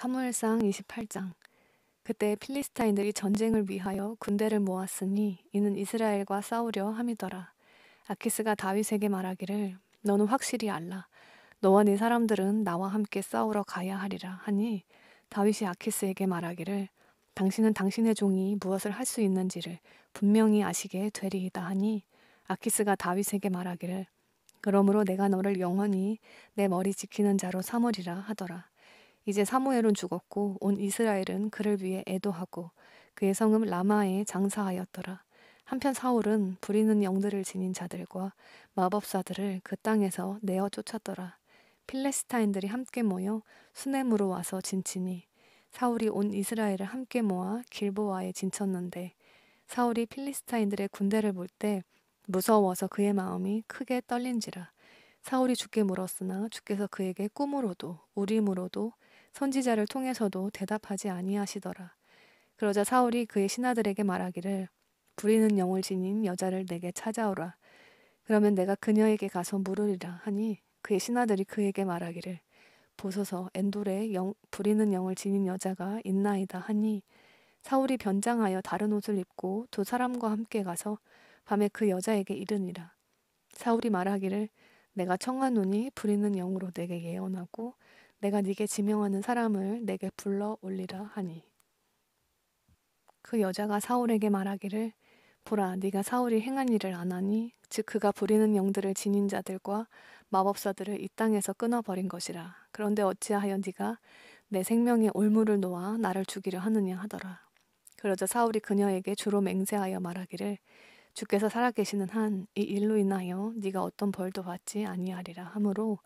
사무엘상 28장 그때 필리스타인들이 전쟁을 위하여 군대를 모았으니 이는 이스라엘과 싸우려 함이더라. 아키스가 다윗에게 말하기를 너는 확실히 알라. 너와 네 사람들은 나와 함께 싸우러 가야 하리라 하니 다윗이 아키스에게 말하기를 당신은 당신의 종이 무엇을 할 수 있는지를 분명히 아시게 되리이다 하니 아키스가 다윗에게 말하기를 그러므로 내가 너를 영원히 내 머리 지키는 자로 삼으리라 하더라. 이제 사무엘은 죽었고 온 이스라엘은 그를 위해 애도하고 그의 성읍 라마에 장사하였더라. 한편 사울은 부리는 영들을 지닌 자들과 마법사들을 그 땅에서 내어 쫓았더라. 필레스타인들이 함께 모여 수넴으로 와서 진치니 사울이 온 이스라엘을 함께 모아 길보아에 진쳤는데 사울이 필리스타인들의 군대를 볼 때 무서워서 그의 마음이 크게 떨린지라 사울이 죽게 물었으나 주께서 그에게 꿈으로도 우림으로도 선지자를 통해서도 대답하지 아니하시더라. 그러자 사울이 그의 신하들에게 말하기를 부리는 영을 지닌 여자를 내게 찾아오라. 그러면 내가 그녀에게 가서 물으리라 하니 그의 신하들이 그에게 말하기를 보소서 엔돌에 영, 부리는 영을 지닌 여자가 있나이다 하니 사울이 변장하여 다른 옷을 입고 두 사람과 함께 가서 밤에 그 여자에게 이르니라. 사울이 말하기를 내가 청하노니 부리는 영으로 내게 예언하고 내가 네게 지명하는 사람을 내게 불러 올리라 하니 그 여자가 사울에게 말하기를 보라 네가 사울이 행한 일을 안 하니 즉 그가 부리는 영들을 지닌 자들과 마법사들을 이 땅에서 끊어버린 것이라 그런데 어찌하여 네가 내 생명의 올무를 놓아 나를 죽이려 하느냐 하더라 그러자 사울이 그녀에게 주로 맹세하여 말하기를 주께서 살아계시는 한 이 일로 인하여 네가 어떤 벌도 받지 아니하리라 하므로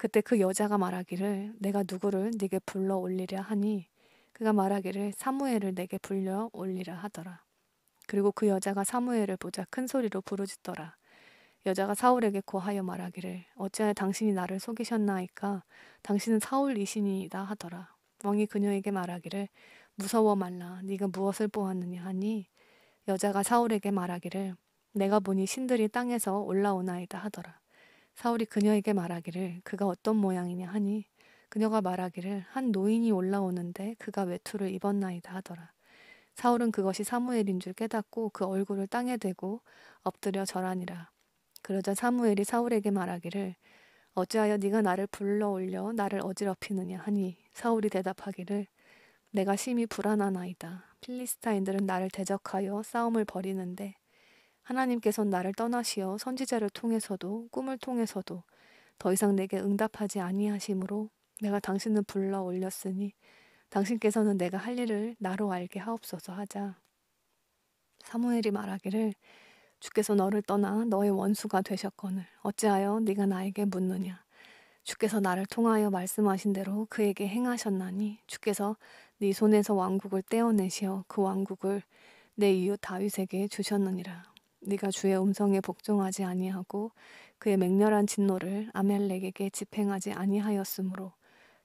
그때 그 여자가 말하기를 내가 누구를 네게 불러 올리랴 하니 그가 말하기를 사무엘을 내게 불려 올리라 하더라. 그리고 그 여자가 사무엘을 보자 큰 소리로 부르짖더라. 여자가 사울에게 고하여 말하기를 어찌하여 당신이 나를 속이셨나이까 당신은 사울이신이다 하더라. 왕이 그녀에게 말하기를 무서워 말라 네가 무엇을 보았느냐 하니 여자가 사울에게 말하기를 내가 보니 신들이 땅에서 올라오나이다 하더라. 사울이 그녀에게 말하기를 그가 어떤 모양이냐 하니 그녀가 말하기를 한 노인이 올라오는데 그가 외투를 입었나이다 하더라. 사울은 그것이 사무엘인 줄 깨닫고 그 얼굴을 땅에 대고 엎드려 절하니라. 그러자 사무엘이 사울에게 말하기를 어찌하여 네가 나를 불러 올려 나를 어지럽히느냐 하니 사울이 대답하기를 내가 심히 불안하나이다. 필리스타인들은 나를 대적하여 싸움을 벌이는데 하나님께서는 나를 떠나시어 선지자를 통해서도 꿈을 통해서도 더 이상 내게 응답하지 아니하심으로 내가 당신을 불러 올렸으니 당신께서는 내가 할 일을 나로 알게 하옵소서 하자. 사무엘이 말하기를 주께서 너를 떠나 너의 원수가 되셨거늘 어찌하여 네가 나에게 묻느냐 주께서 나를 통하여 말씀하신 대로 그에게 행하셨나니 주께서 네 손에서 왕국을 떼어내시어 그 왕국을 내 이웃 다윗에게 주셨느니라 네가 주의 음성에 복종하지 아니하고 그의 맹렬한 진노를 아멜렉에게 집행하지 아니하였으므로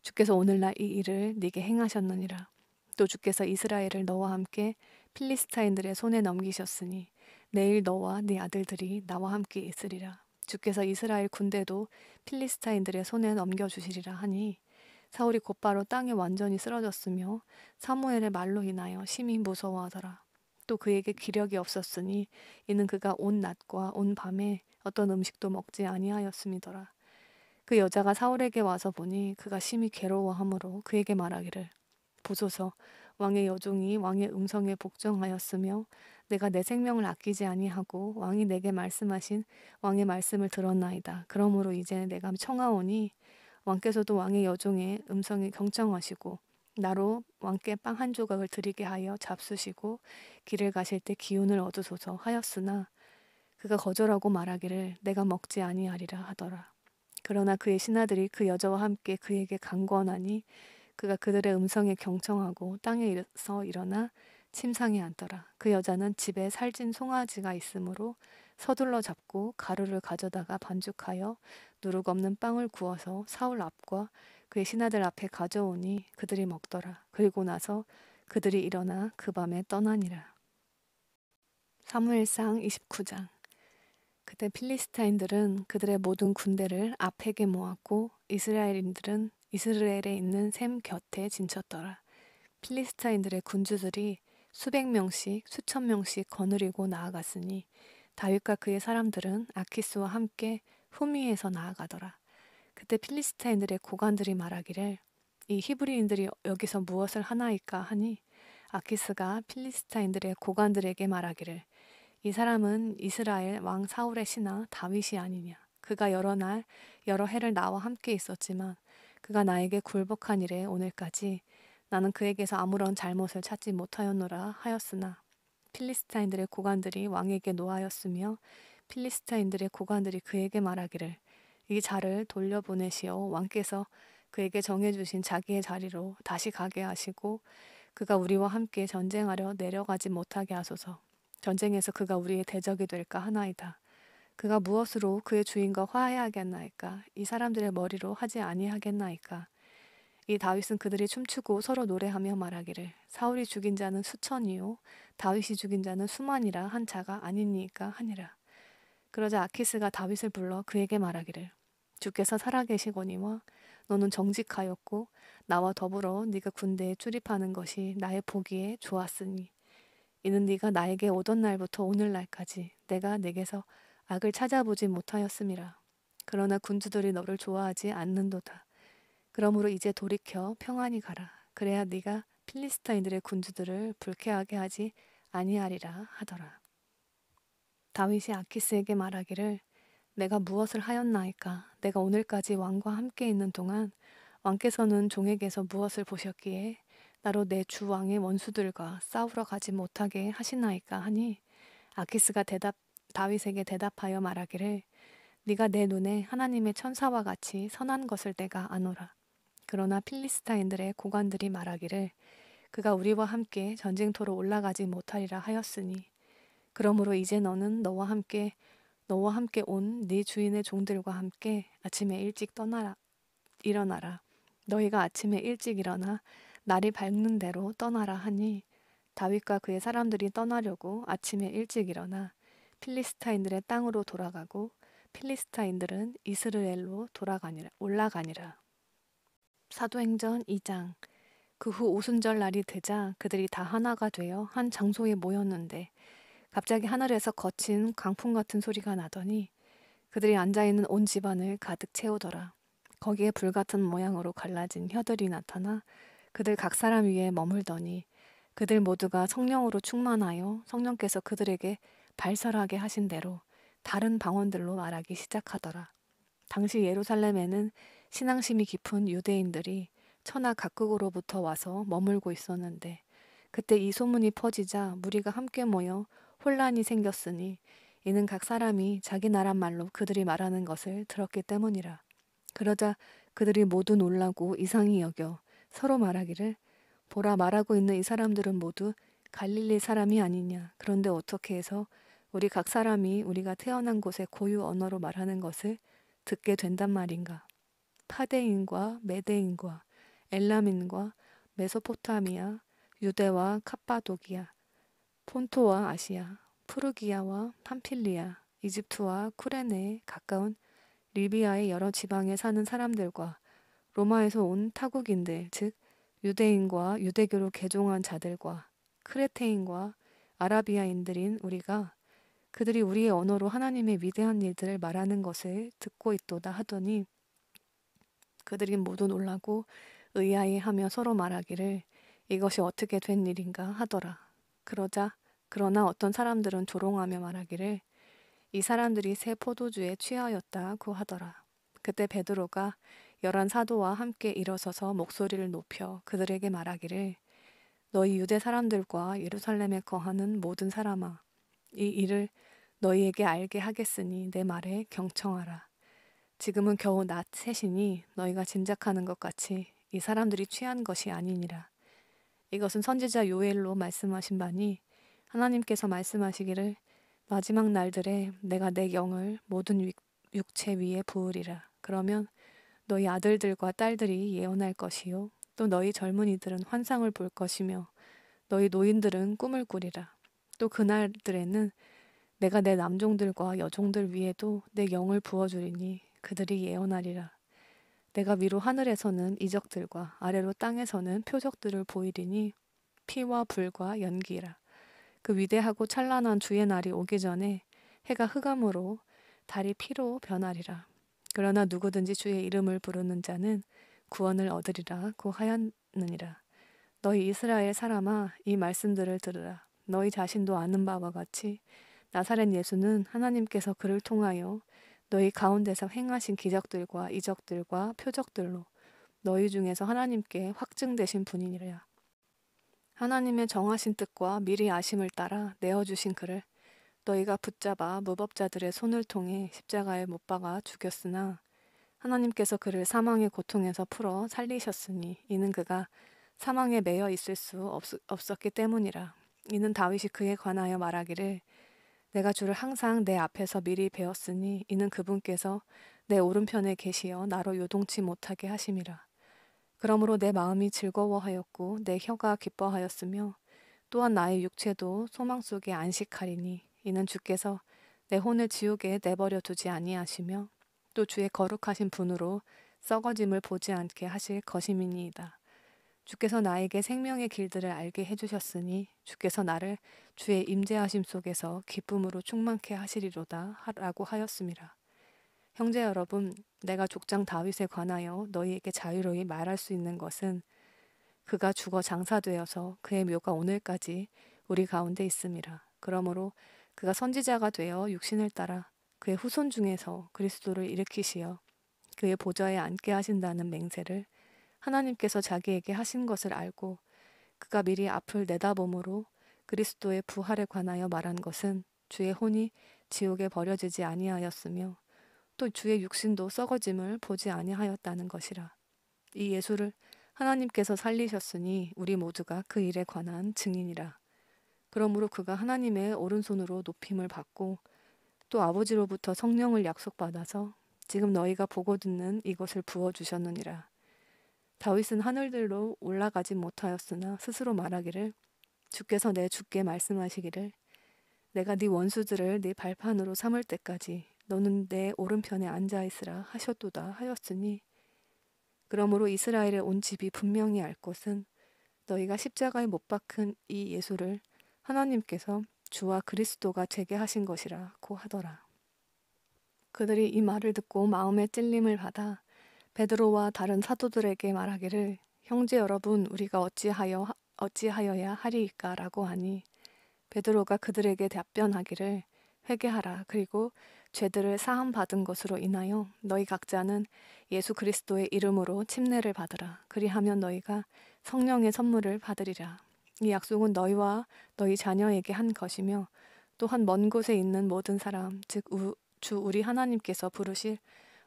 주께서 오늘날 이 일을 네게 행하셨느니라. 또 주께서 이스라엘을 너와 함께 필리스타인들의 손에 넘기셨으니 내일 너와 네 아들들이 나와 함께 있으리라. 주께서 이스라엘 군대도 필리스타인들의 손에 넘겨 주시리라 하니 사울이 곧바로 땅에 완전히 쓰러졌으며 사무엘의 말로 인하여 심히 무서워하더라. 또 그에게 기력이 없었으니 이는 그가 온 낮과 온 밤에 어떤 음식도 먹지 아니하였음이더라. 그 여자가 사울에게 와서 보니 그가 심히 괴로워하므로 그에게 말하기를 보소서 왕의 여종이 왕의 음성에 복종하였으며 내가 내 생명을 아끼지 아니하고 왕이 내게 말씀하신 왕의 말씀을 들었나이다. 그러므로 이제 내가 청하오니 왕께서도 왕의 여종의 음성에 경청하시고 나로 왕께 빵 한 조각을 드리게 하여 잡수시고 길을 가실 때 기운을 얻으소서 하였으나 그가 거절하고 말하기를 내가 먹지 아니하리라 하더라. 그러나 그의 신하들이 그 여자와 함께 그에게 강권하니 그가 그들의 음성에 경청하고 땅에서 일어나 침상에 앉더라. 그 여자는 집에 살찐 송아지가 있으므로 서둘러 잡고 가루를 가져다가 반죽하여 누룩 없는 빵을 구워서 사울 앞과 그의 신하들 앞에 가져오니 그들이 먹더라. 그리고 나서 그들이 일어나 그 밤에 떠나니라. 사무엘상 29장 그때 필리스타인들은 그들의 모든 군대를 앞에게 모았고 이스라엘인들은 이스라엘에 있는 샘 곁에 진쳤더라. 필리스타인들의 군주들이 수백 명씩 수천 명씩 거느리고 나아갔으니 다윗과 그의 사람들은 아키스와 함께 후미에서 나아가더라. 그때 필리스타인들의 고관들이 말하기를 이 히브리인들이 여기서 무엇을 하나이까 하니 아키스가 필리스타인들의 고관들에게 말하기를 이 사람은 이스라엘 왕 사울의 신하 다윗이 아니냐 그가 여러 날 여러 해를 나와 함께 있었지만 그가 나에게 굴복한 이래 오늘까지 나는 그에게서 아무런 잘못을 찾지 못하였노라 하였으나 필리스타인들의 고관들이 왕에게 노하였으며 필리스타인들의 고관들이 그에게 말하기를 이 자를 돌려보내시어 왕께서 그에게 정해주신 자기의 자리로 다시 가게 하시고 그가 우리와 함께 전쟁하려 내려가지 못하게 하소서. 전쟁에서 그가 우리의 대적이 될까 하나이다. 그가 무엇으로 그의 주인과 화해하겠나이까? 이 사람들의 머리로 하지 아니하겠나이까? 이 다윗은 그들이 춤추고 서로 노래하며 말하기를 사울이 죽인 자는 수천이요 다윗이 죽인 자는 수만이라 한 자가 아니니까 하니라. 그러자 아키스가 다윗을 불러 그에게 말하기를 주께서 살아계시거니와 너는 정직하였고 나와 더불어 네가 군대에 출입하는 것이 나의 보기에 좋았으니 이는 네가 나에게 오던 날부터 오늘날까지 내가 네게서 악을 찾아보지 못하였음이라 그러나 군주들이 너를 좋아하지 않는도다 그러므로 이제 돌이켜 평안히 가라 그래야 네가 필리스타인들의 군주들을 불쾌하게 하지 아니하리라 하더라 다윗이 아키스에게 말하기를 내가 무엇을 하였나이까 내가 오늘까지 왕과 함께 있는 동안 왕께서는 종에게서 무엇을 보셨기에 나로 내 주 왕의 원수들과 싸우러 가지 못하게 하시나이까 하니 아키스가 대답 다윗에게 대답하여 말하기를 네가 내 눈에 하나님의 천사와 같이 선한 것을 내가 아노라 그러나 필리스타인들의 고관들이 말하기를 그가 우리와 함께 전쟁터로 올라가지 못하리라 하였으니 그러므로 이제 너는 너와 함께 너와 함께 온 네 주인의 종들과 함께 아침에 일찍 떠나라 일어나라 너희가 아침에 일찍 일어나 날이 밝는 대로 떠나라 하니 다윗과 그의 사람들이 떠나려고 아침에 일찍 일어나 필리스타인들의 땅으로 돌아가고 필리스타인들은 이스라엘로 돌아가니라 올라가니라 사도행전 2장 그 후 오순절 날이 되자 그들이 다 하나가 되어 한 장소에 모였는데 갑자기 하늘에서 거친 강풍 같은 소리가 나더니 그들이 앉아있는 온 집안을 가득 채우더라. 거기에 불같은 모양으로 갈라진 혀들이 나타나 그들 각 사람 위에 머물더니 그들 모두가 성령으로 충만하여 성령께서 그들에게 발설하게 하신 대로 다른 방언들로 말하기 시작하더라. 당시 예루살렘에는 신앙심이 깊은 유대인들이 천하 각국으로부터 와서 머물고 있었는데 그때 이 소문이 퍼지자 무리가 함께 모여 혼란이 생겼으니 이는 각 사람이 자기 나라 말로 그들이 말하는 것을 들었기 때문이라. 그러자 그들이 모두 놀라고 이상히 여겨 서로 말하기를 보라 말하고 있는 이 사람들은 모두 갈릴리 사람이 아니냐. 그런데 어떻게 해서 우리 각 사람이 우리가 태어난 곳의 고유 언어로 말하는 것을 듣게 된단 말인가. 파데인과 메데인과 엘라민과 메소포타미아, 유대와 카파도기아, 폰토와 아시아, 푸르기아와 팜필리아, 이집트와 쿠레네에 가까운 리비아의 여러 지방에 사는 사람들과 로마에서 온 타국인들, 즉 유대인과 유대교로 개종한 자들과 크레테인과 아라비아인들인 우리가 그들이 우리의 언어로 하나님의 위대한 일들을 말하는 것을 듣고 있도다 하더니 그들이 모두 놀라고 의아해하며 서로 말하기를 이것이 어떻게 된 일인가 하더라. 그러자 그러나 어떤 사람들은 조롱하며 말하기를 이 사람들이 새 포도주에 취하였다고 하더라. 그때 베드로가 열한 사도와 함께 일어서서 목소리를 높여 그들에게 말하기를 너희 유대 사람들과 예루살렘에 거하는 모든 사람아 이 일을 너희에게 알게 하겠으니 내 말에 경청하라. 지금은 겨우 낮 셋이니 너희가 짐작하는 것 같이 이 사람들이 취한 것이 아니니라. 이것은 선지자 요엘로 말씀하신 바니 하나님께서 말씀하시기를 마지막 날들에 내가 내 영을 모든 육체 위에 부으리라. 그러면 너희 아들들과 딸들이 예언할 것이요. 또 너희 젊은이들은 환상을 볼 것이며 너희 노인들은 꿈을 꾸리라. 또 그날들에는 내가 내 남종들과 여종들 위에도 내 영을 부어주리니 그들이 예언하리라. 내가 위로 하늘에서는 이적들과 아래로 땅에서는 표적들을 보이리니 피와 불과 연기라. 그 위대하고 찬란한 주의 날이 오기 전에 해가 흑암으로 달이 피로 변하리라. 그러나 누구든지 주의 이름을 부르는 자는 구원을 얻으리라 고 하였느니라. 너희 이스라엘 사람아 이 말씀들을 들으라. 너희 자신도 아는 바와 같이 나사렛 예수는 하나님께서 그를 통하여 너희 가운데서 행하신 기적들과 이적들과 표적들로 너희 중에서 하나님께 확증되신 분이니라. 하나님의 정하신 뜻과 미리 아심을 따라 내어주신 그를 너희가 붙잡아 무법자들의 손을 통해 십자가에 못 박아 죽였으나 하나님께서 그를 사망의 고통에서 풀어 살리셨으니 이는 그가 사망에 매여 있을 수 없, 없었기 때문이라 이는 다윗이 그에 관하여 말하기를 내가 주를 항상 내 앞에서 미리 배웠으니 이는 그분께서 내 오른편에 계시어 나로 요동치 못하게 하심이라 그러므로 내 마음이 즐거워하였고 내 혀가 기뻐하였으며 또한 나의 육체도 소망 속에 안식하리니 이는 주께서 내 혼을 지옥에 내버려 두지 아니하시며 또 주의 거룩하신 분으로 썩어짐을 보지 않게 하실 것임이니이다. 주께서 나에게 생명의 길들을 알게 해주셨으니 주께서 나를 주의 임재하심 속에서 기쁨으로 충만케 하시리로다 하 라고 하였습니다. 형제 여러분, 내가 족장 다윗에 관하여 너희에게 자유로이 말할 수 있는 것은 그가 죽어 장사되어서 그의 묘가 오늘까지 우리 가운데 있음이라. 그러므로 그가 선지자가 되어 육신을 따라 그의 후손 중에서 그리스도를 일으키시어 그의 보좌에 앉게 하신다는 맹세를 하나님께서 자기에게 하신 것을 알고 그가 미리 앞을 내다봄으로 그리스도의 부활에 관하여 말한 것은 주의 혼이 지옥에 버려지지 아니하였으며 또 주의 육신도 썩어짐을 보지 아니하였다는 것이라. 이 예수를 하나님께서 살리셨으니 우리 모두가 그 일에 관한 증인이라. 그러므로 그가 하나님의 오른손으로 높임을 받고 또 아버지로부터 성령을 약속받아서 지금 너희가 보고 듣는 이것을 부어 주셨느니라. 다윗은 하늘들로 올라가지 못하였으나 스스로 말하기를 주께서 내 주께 말씀하시기를 내가 네 원수들을 네 발판으로 삼을 때까지 너는 내 오른편에 앉아 있으라 하셨도다 하였으니 그러므로 이스라엘의 온 집이 분명히 알 것은 너희가 십자가에 못 박은 이 예수를 하나님께서 주와 그리스도가 제게 하신 것이라고 하더라. 그들이 이 말을 듣고 마음에 찔림을 받아 베드로와 다른 사도들에게 말하기를 형제 여러분 우리가 어찌하여 어찌하여야 하리이까라고 하니 베드로가 그들에게 답변하기를 회개하라. 그리고 죄들을 사함 받은 것으로 인하여 너희 각자는 예수 그리스도의 이름으로 침례를 받으라. 그리하면 너희가 성령의 선물을 받으리라. 이 약속은 너희와 너희 자녀에게 한 것이며 또한 먼 곳에 있는 모든 사람 즉 주 우리 하나님께서 부르실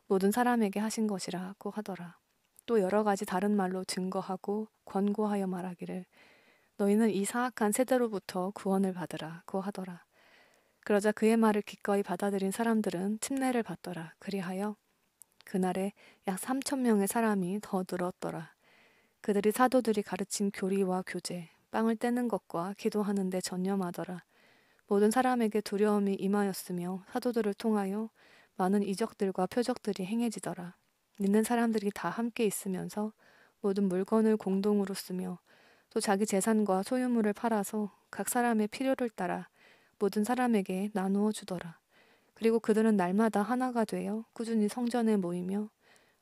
모든 사람에게 하신 것이라고 하더라. 또 여러 가지 다른 말로 증거하고 권고하여 말하기를 너희는 이 사악한 세대로부터 구원을 받으라고 하더라. 그러자 그의 말을 기꺼이 받아들인 사람들은 침례를 받더라. 그리하여 그날에 약 3천 명의 사람이 더 늘었더라. 그들이 사도들이 가르친 교리와 교제, 빵을 떼는 것과 기도하는 데 전념하더라. 모든 사람에게 두려움이 임하였으며 사도들을 통하여 많은 이적들과 표적들이 행해지더라. 믿는 사람들이 다 함께 있으면서 모든 물건을 공동으로 쓰며 또 자기 재산과 소유물을 팔아서 각 사람의 필요를 따라 모든 사람에게 나누어 주더라. 그리고 그들은 날마다 하나가 되어 꾸준히 성전에 모이며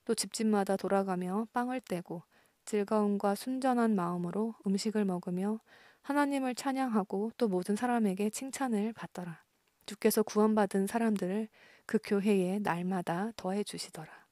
또 집집마다 돌아가며 빵을 떼고 즐거움과 순전한 마음으로 음식을 먹으며 하나님을 찬양하고 또 모든 사람에게 칭찬을 받더라. 주께서 구원받은 사람들을 그 교회에 날마다 더해 주시더라.